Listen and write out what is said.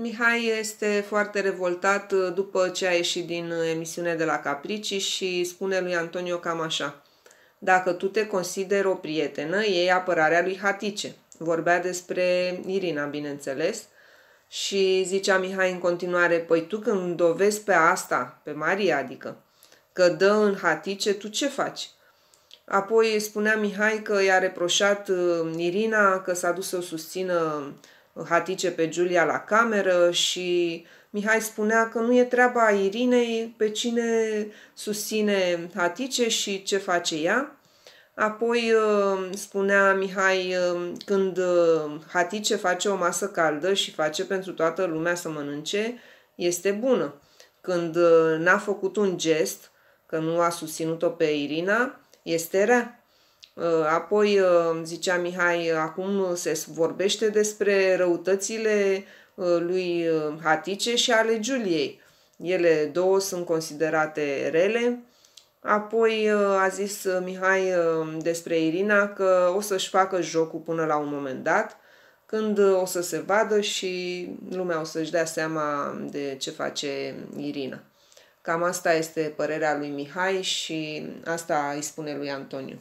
Mihai este foarte revoltat uh, după ce a ieșit din uh, emisiune de la Caprici și spune lui Antonio cam așa. Dacă tu te consideri o prietenă, e apărarea lui Hatice. Vorbea despre Irina, bineînțeles, și zicea Mihai în continuare, păi tu când dovezi pe asta, pe Maria adică, că dă în Hatice, tu ce faci? Apoi spunea Mihai că i-a reproșat uh, Irina că s-a dus să o susțină hatice pe Giulia la cameră și Mihai spunea că nu e treaba Irinei pe cine susține hatice și ce face ea. Apoi uh, spunea Mihai uh, când uh, hatice face o masă caldă și face pentru toată lumea să mănânce, este bună. Când n-a făcut un gest, că nu a susținut-o pe Irina, este rea. Uh, apoi, uh, zicea Mihai, uh, acum se vorbește despre răutățile lui Hatice și ale Giuliei. Ele două sunt considerate rele. Apoi a zis Mihai despre Irina că o să-și facă jocul până la un moment dat, când o să se vadă și lumea o să-și dea seama de ce face Irina. Cam asta este părerea lui Mihai și asta îi spune lui Antoniu.